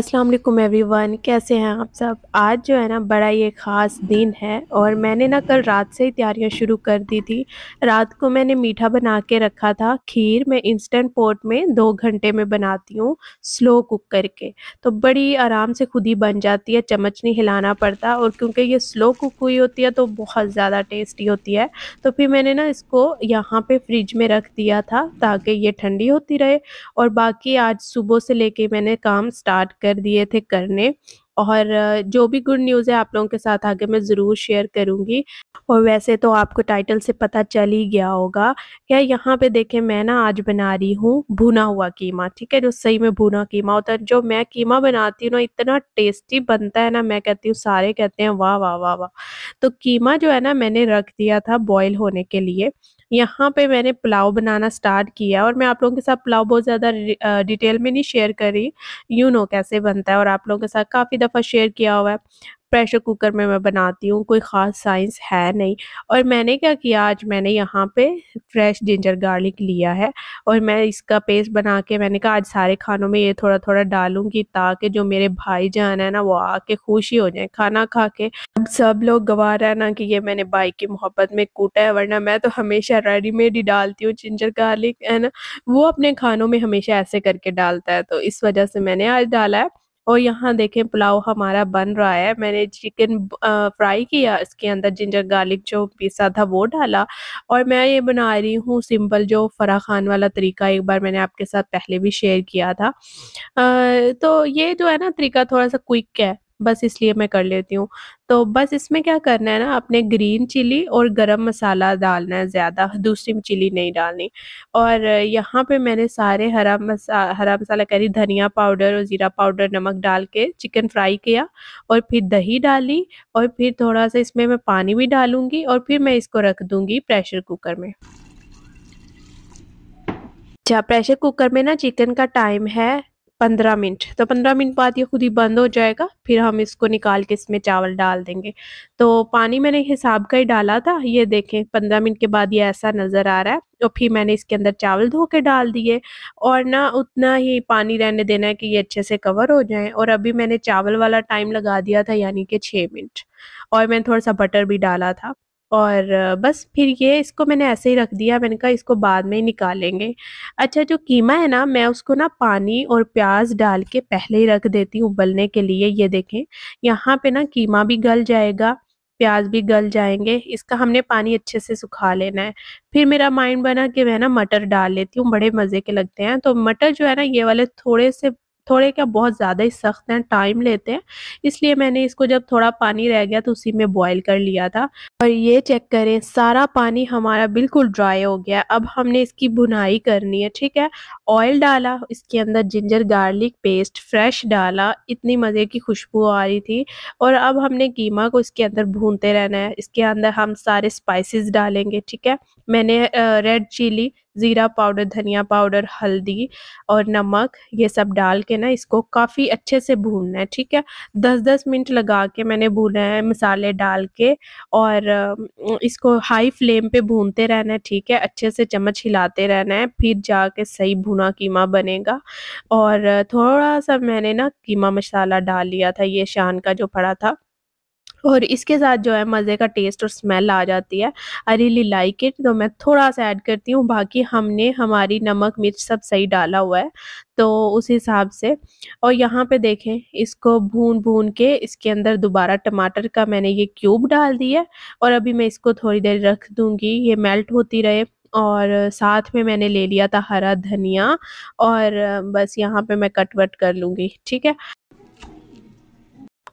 अस्सलाम वालेकुम एवरीवन कैसे हैं आप सब आज जो है ना बड़ा ये ख़ास दिन है और मैंने ना कल रात से ही तैयारियां शुरू कर दी थी रात को मैंने मीठा बना के रखा था खीर मैं इंस्टेंट पोट में दो घंटे में बनाती हूँ स्लो कुक करके तो बड़ी आराम से खुद ही बन जाती है चम्मच नहीं हिलाना पड़ता और क्योंकि ये स्लो कुक हुई होती है तो बहुत ज़्यादा टेस्टी होती है तो फिर मैंने ना इसको यहाँ पर फ्रिज में रख दिया था ताकि ये ठंडी होती रहे और बाकी आज सुबह से कर मैंने काम स्टार्ट कर ऑर्डर दिए थे करने और जो भी गुड न्यूज़ है आप लोगों के साथ आगे मैं ज़रूर शेयर करूंगी और वैसे तो आपको टाइटल से पता चल ही गया होगा क्या यहाँ पे देखें मैं ना आज बना रही हूँ भुना हुआ कीमा ठीक है जो सही में भुना कीमा होता है जो मैं कीमा बनाती हूँ ना इतना टेस्टी बनता है ना मैं कहती हूँ सारे कहते हैं वाह वाह वाह वाह तो कीमा जो है ना मैंने रख दिया था बॉयल होने के लिए यहाँ पे मैंने पुलाव बनाना स्टार्ट किया और मैं आप लोगों के साथ पुलाव बहुत ज़्यादा डिटेल में नहीं शेयर करी यू नो कैसे बनता है और आप लोगों के साथ काफ़ी दफ़ा शेयर किया हुआ है प्रेशर कुकर में मैं बनाती हूँ कोई ख़ास साइंस है नहीं और मैंने क्या किया आज मैंने यहाँ पे फ्रेश जिंजर गार्लिक लिया है और मैं इसका पेस्ट बना के मैंने कहा आज सारे खानों में ये थोड़ा थोड़ा डालूंगी ताकि जो मेरे भाई जान है ना वो आके खुशी हो जाए खाना खा के अब सब लोग गवा रहे ना कि ये मैंने बाइक की मोहब्बत में कूटा है वरना मैं तो हमेशा रेडीमेड ही डालती हूँ जिंजर गार्लिक है ना वो अपने खानों में हमेशा ऐसे करके डालता है तो इस वजह से मैंने आज डाला है और यहाँ देखें पुलाव हमारा बन रहा है मैंने चिकन फ्राई किया इसके अंदर जिंजर गार्लिक जो पीसा था वो डाला और मैं ये बना रही हूँ सिंपल जो फरा खान वाला तरीका एक बार मैंने आपके साथ पहले भी शेयर किया था आ, तो ये जो है ना तरीका थोड़ा सा क्विक है बस इसलिए मैं कर लेती हूँ तो बस इसमें क्या करना है ना आपने ग्रीन चिली और गरम मसाला डालना है ज़्यादा दूसरी चिली नहीं डालनी और यहाँ पे मैंने सारे हरा मसा हरा मसाला करी धनिया पाउडर और ज़ीरा पाउडर नमक डाल के चिकन फ्राई किया और फिर दही डाली और फिर थोड़ा सा इसमें मैं पानी भी डालूँगी और फिर मैं इसको रख दूँगी प्रेशर कुकर में अच्छा प्रेशर कुकर में ना चिकन का टाइम है पंद्रह मिनट तो पंद्रह मिनट बाद ये खुद ही बंद हो जाएगा फिर हम इसको निकाल के इसमें चावल डाल देंगे तो पानी मैंने हिसाब का ही डाला था ये देखें पंद्रह मिनट के बाद ये ऐसा नज़र आ रहा है और फिर मैंने इसके अंदर चावल धो के डाल दिए और ना उतना ही पानी रहने देना है कि ये अच्छे से कवर हो जाए और अभी मैंने चावल वाला टाइम लगा दिया था यानी कि छः मिनट और मैंने थोड़ा सा बटर भी डाला था और बस फिर ये इसको मैंने ऐसे ही रख दिया मैंने कहा इसको बाद में ही निकालेंगे अच्छा जो कीमा है ना मैं उसको ना पानी और प्याज डाल के पहले ही रख देती हूँ उबलने के लिए ये देखें यहाँ पे ना कीमा भी गल जाएगा प्याज भी गल जाएंगे इसका हमने पानी अच्छे से सुखा लेना है फिर मेरा माइंड बना कि मैं ना मटर डाल लेती हूँ बड़े मज़े के लगते हैं तो मटर जो है ना ये वाले थोड़े से थोड़े क्या बहुत ज़्यादा ही सख्त हैं टाइम लेते हैं इसलिए मैंने इसको जब थोड़ा पानी रह गया तो उसी में बॉईल कर लिया था और ये चेक करें सारा पानी हमारा बिल्कुल ड्राई हो गया अब हमने इसकी भुनाई करनी है ठीक है ऑयल डाला इसके अंदर जिंजर गार्लिक पेस्ट फ्रेश डाला इतनी मज़े की खुशबू आ रही थी और अब हमने कीमा को इसके अंदर भूनते रहना है इसके अंदर हम सारे स्पाइसिस डालेंगे ठीक है मैंने रेड चिली ज़ीरा पाउडर धनिया पाउडर हल्दी और नमक ये सब डाल के ना इसको काफ़ी अच्छे से भूनना है ठीक है दस दस मिनट लगा के मैंने भूना है मसाले डाल के और इसको हाई फ्लेम पे भूनते रहना है ठीक है अच्छे से चम्मच हिलाते रहना है फिर जाके सही भुना कीमा बनेगा और थोड़ा सा मैंने ना कीमा मसाला डाल लिया था ये शान का जो पड़ा था और इसके साथ जो है मज़े का टेस्ट और स्मेल आ जाती है आई रियली लाइक इट तो मैं थोड़ा सा ऐड करती हूँ बाकी हमने हमारी नमक मिर्च सब सही डाला हुआ है तो उस हिसाब से और यहाँ पे देखें इसको भून भून के इसके अंदर दोबारा टमाटर का मैंने ये क्यूब डाल दिया और अभी मैं इसको थोड़ी देर रख दूँगी ये मेल्ट होती रहे और साथ में मैंने ले लिया था हरा धनिया और बस यहाँ पे मैं कट वट कर लूँगी ठीक है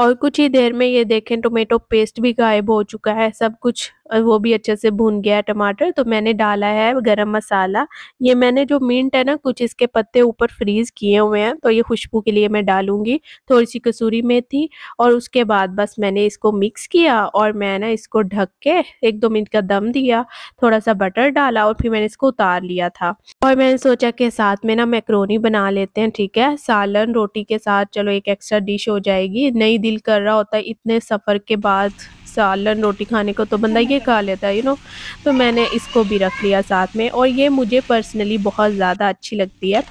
और कुछ ही देर में ये देखें टोमेटो पेस्ट भी गायब हो चुका है सब कुछ और वो भी अच्छे से भुन गया है टमाटर तो मैंने डाला है गरम मसाला ये मैंने जो मिंट है ना कुछ इसके पत्ते ऊपर फ्रीज़ किए हुए हैं तो ये खुशबू के लिए मैं डालूँगी थोड़ी सी कसूरी मेथी और उसके बाद बस मैंने इसको मिक्स किया और मैं ना इसको ढक के एक दो मिनट का दम दिया थोड़ा सा बटर डाला और फिर मैंने इसको उतार लिया था और मैंने सोचा कि साथ में ना मैक्रोनी बना लेते हैं ठीक है सालन रोटी के साथ चलो एक एक्स्ट्रा डिश हो जाएगी नहीं दिल कर रहा होता इतने सफ़र के बाद सालन रोटी खाने को तो बंदा ये खा लेता है यू नो तो मैंने इसको भी रख लिया साथ में और ये मुझे पर्सनली बहुत ज़्यादा अच्छी लगती है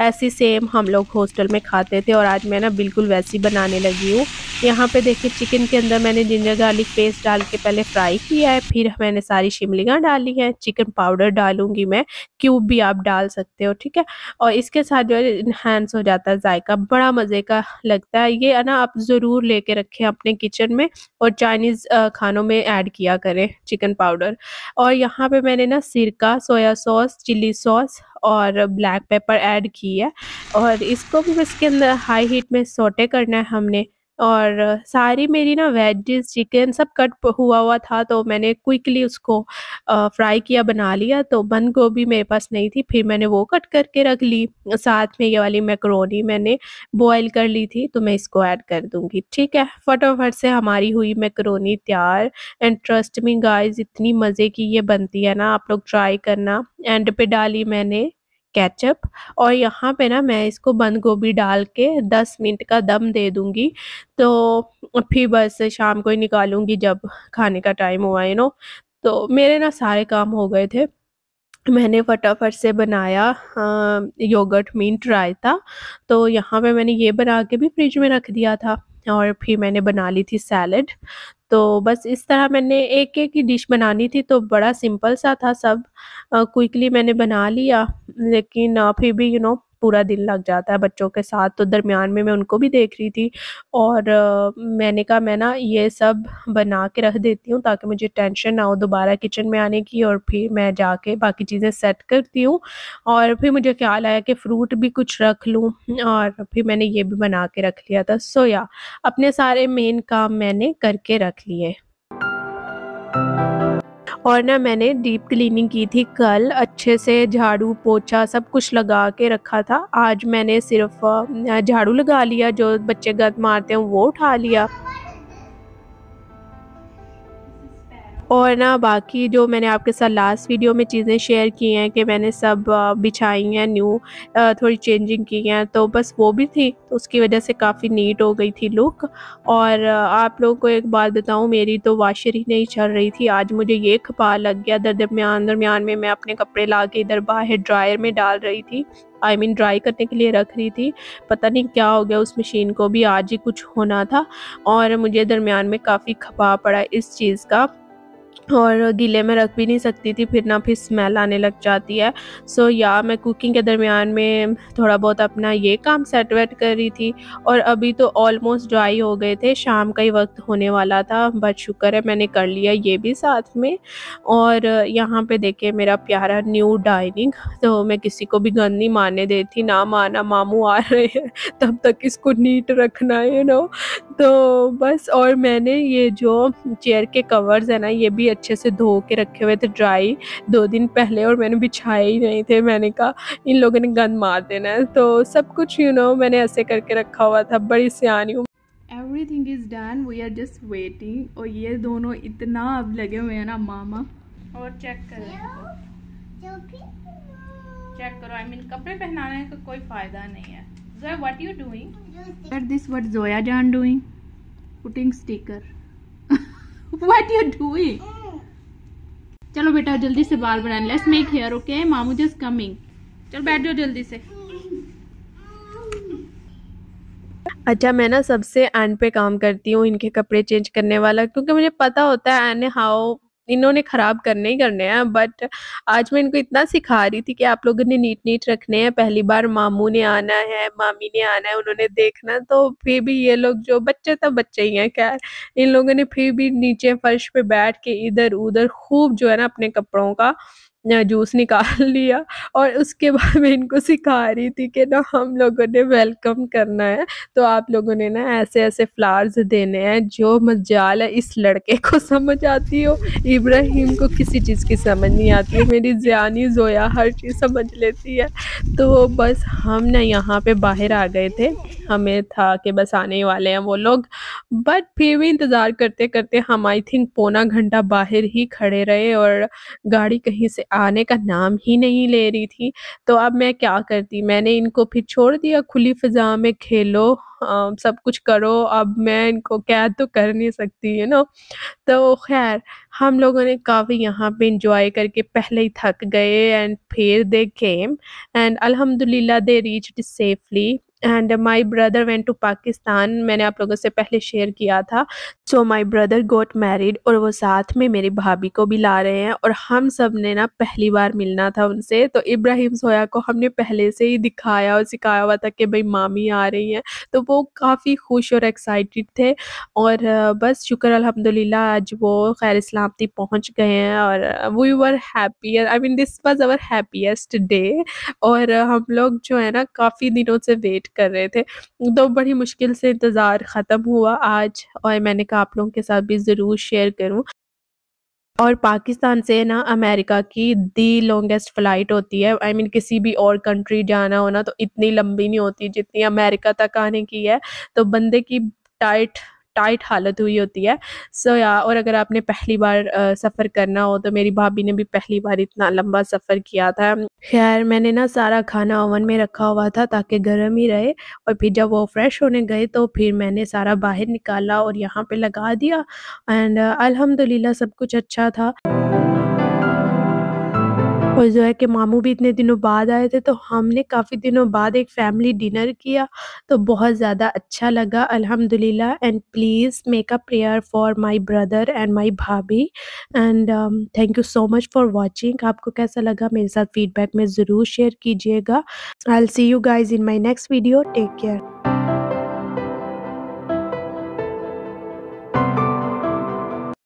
ऐसी सेम हम लोग हॉस्टल में खाते थे और आज मैं ना बिल्कुल वैसी बनाने लगी हूँ यहाँ पे देखिए चिकन के अंदर मैंने जिंजर गार्लिक पेस्ट डाल के पहले फ्राई किया है फिर मैंने सारी शिमलियाँ डाली हैं चिकन पाउडर डालूंगी मैं क्यूब भी आप डाल सकते हो ठीक है और इसके साथ जो है इन्हेंस हो जाता है जायका बड़ा मज़े का लगता है ये ना आप ज़रूर लेके रखें अपने किचन में और चाइनीज़ प्लीज़ uh, खानों में ऐड किया करें चिकन पाउडर और यहाँ पे मैंने ना सिरका सोया सॉस चिल्ली सॉस और ब्लैक पेपर ऐड की है और इसको भी इसके अंदर हाई हीट में सोटे करना है हमने और सारी मेरी ना वेजेस चिकन सब कट हुआ हुआ था तो मैंने क्विकली उसको फ्राई किया बना लिया तो बंद गोभी मेरे पास नहीं थी फिर मैंने वो कट करके रख ली साथ में ये वाली मैक्रोनी मैंने बॉयल कर ली थी तो मैं इसको ऐड कर दूँगी ठीक है फटाफट से हमारी हुई मैक्रोनी तैयार एंड ट्रस्ट मी गाइस इतनी मज़े की ये बनती है ना आप लोग ट्राई करना एंड पे डाली मैंने केचप और यहाँ पे ना मैं इसको बंद गोभी डाल के 10 मिनट का दम दे दूँगी तो फिर बस शाम को ही निकालूँगी जब खाने का टाइम हुआ यू नो तो मेरे ना सारे काम हो गए थे मैंने फटाफट से बनाया योगर्ट मिंट रायता तो यहाँ पे मैंने ये बना के भी फ्रिज में रख दिया था और फिर मैंने बना ली थी सैलड तो बस इस तरह मैंने एक एक ही डिश बनानी थी तो बड़ा सिंपल सा था सब क्विकली मैंने बना लिया लेकिन फिर भी यू नो पूरा दिन लग जाता है बच्चों के साथ तो दरमियान में मैं उनको भी देख रही थी और आ, मैंने कहा मैं ना ये सब बना के रख देती हूँ ताकि मुझे टेंशन ना हो दोबारा किचन में आने की और फिर मैं जाके बाकी चीज़ें सेट करती हूँ और फिर मुझे ख्याल आया कि फ़्रूट भी कुछ रख लूँ और फिर मैंने ये भी बना के रख लिया था सो या अपने सारे मेन काम मैंने करके रख लिए और ना मैंने डीप क्लीनिंग की थी कल अच्छे से झाड़ू पोछा सब कुछ लगा के रखा था आज मैंने सिर्फ झाड़ू लगा लिया जो बच्चे गद मारते हैं वो उठा लिया और ना बाकी जो मैंने आपके साथ लास्ट वीडियो में चीज़ें शेयर की हैं कि मैंने सब बिछाई हैं न्यू थोड़ी चेंजिंग की हैं तो बस वो भी थी तो उसकी वजह से काफ़ी नीट हो गई थी लुक और आप लोगों को एक बात बताऊँ मेरी तो वाशर ही नहीं चल रही थी आज मुझे ये खपा लग गया दरमियान दरमियान में मैं अपने कपड़े ला के इधर बाहर ड्रायर में डाल रही थी I I mean mean, dry करने के लिए रख रही थी पता नहीं क्या हो गया उस मशीन को भी आज ही कुछ होना था और मुझे दरमियान में काफ़ी खपा पड़ा इस चीज़ का और गीले में रख भी नहीं सकती थी फिर ना फिर स्मेल आने लग जाती है सो या मैं कुकिंग के दरमियान में थोड़ा बहुत अपना ये काम सेट वेट कर रही थी और अभी तो ऑलमोस्ट ड्राई हो गए थे शाम का ही वक्त होने वाला था बट शुक्र है मैंने कर लिया ये भी साथ में और यहाँ पे देखे मेरा प्यारा न्यू डाइनिंग तो मैं किसी को भी गंद नहीं मारने देती ना माना मामू आ रहे हैं तब तक इसको नीट रखना है ना तो बस और मैंने ये जो चेयर के कवर्स है ना ये भी भी अच्छे से धो के रखे हुए थे ड्राई दो दिन पहले और मैंने बिछाए ही नहीं थे मैंने कहा इन लोगों ने गंद मार देना है तो सब कुछ यू you नो know, मैंने ऐसे करके रखा हुआ था बड़ी सियानी हूँ everything is done we are just waiting और ये दोनों इतना अब लगे हुए हैं ना मामा और चेक करें चेक करो आई I मीन mean, कपड़े पहनाने का कोई फायदा नहीं है Zoya what you doing But this what Zoya Jan doing? Putting sticker. what you doing? चलो बेटा जल्दी से बाल बनाने लेट्स मेक हेयर ओके मामू जस्ट कमिंग चलो बैठ जाओ जल्दी से अच्छा मैं ना सबसे एंड पे काम करती हूँ इनके कपड़े चेंज करने वाला क्योंकि मुझे पता होता है एंड हाउ इन्होंने ख़राब करने ही करने हैं बट आज मैं इनको इतना सिखा रही थी कि आप लोगों ने नीट नीट रखने हैं पहली बार मामू ने आना है मामी ने आना है उन्होंने देखना तो फिर भी ये लोग जो बच्चे तो बच्चे ही हैं खैर इन लोगों ने फिर भी नीचे फर्श पे बैठ के इधर उधर खूब जो है ना अपने कपड़ों का जूस निकाल लिया और उसके बाद मैं इनको सिखा रही थी कि ना हम लोगों ने वेलकम करना है तो आप लोगों ने ना ऐसे ऐसे फ्लावर्स देने हैं जो मजाल है इस लड़के को समझ आती हो इब्राहिम को किसी चीज़ की समझ नहीं आती है मेरी जियानी जोया हर चीज़ समझ लेती है तो बस हम ना यहाँ पे बाहर आ गए थे हमें था कि बस आने वाले हैं वो लोग बट फिर भी इंतज़ार करते करते हम आई थिंक पौना घंटा बाहर ही खड़े रहे और गाड़ी कहीं से आने का नाम ही नहीं ले रही थी तो अब मैं क्या करती मैंने इनको फिर छोड़ दिया खुली फ़िज़ा में खेलो आ, सब कुछ करो अब मैं इनको कैद तो कर नहीं सकती है ना तो खैर हम लोगों ने काफ़ी यहाँ पे इंजॉय करके पहले ही थक गए एंड फिर दे केम एंड अलहमदिल्ला they reach safely and my brother went to Pakistan मैंने आप लोगों से पहले शेयर किया था सो माई ब्रदर गोट मैरिड और वो साथ में मेरी भाभी को भी ला रहे हैं और हम सब ने ना पहली बार मिलना था उनसे तो इब्राहिम सोया को हमने पहले से ही दिखाया और सिखाया हुआ था कि भाई मामी आ रही हैं तो वो काफ़ी खुश और एक्साइटेड थे और बस शुक्र अलहमदिल्ला आज वो खैर इस्लामती पहुँच गए हैं और we were happy I mean this was our happiest day और हम लोग जो है ना काफ़ी दिनों से वेट कर रहे थे तो बड़ी मुश्किल से इंतज़ार ख़त्म हुआ आज और मैंने कहा आप लोगों के साथ भी ज़रूर शेयर करूँ और पाकिस्तान से ना अमेरिका की दी लॉन्गेस्ट फ़्लाइट होती है आई I मीन mean, किसी भी और कंट्री जाना हो ना तो इतनी लंबी नहीं होती जितनी अमेरिका तक आने की है तो बंदे की टाइट टाइट हालत हुई होती है सो so, या और अगर आपने पहली बार सफ़र करना हो तो मेरी भाभी ने भी पहली बार इतना लंबा सफ़र किया था खैर मैंने ना सारा खाना ओवन में रखा हुआ था ताकि गर्म ही रहे और फिर जब वो फ्रेश होने गए तो फिर मैंने सारा बाहर निकाला और यहाँ पे लगा दिया एंड अल्हम्दुलिल्लाह सब कुछ अच्छा था और जो है कि मामू भी इतने दिनों बाद आए थे तो हमने काफ़ी दिनों बाद एक फैमिली डिनर किया तो बहुत ज़्यादा अच्छा लगा अल्हम्दुलिल्लाह and please make a prayer for my brother and my bhabhi and thank you so much for watching आपको कैसा लगा मेरे साथ फीडबैक में ज़रूर शेयर कीजिएगा I'll see you guys in my next video take care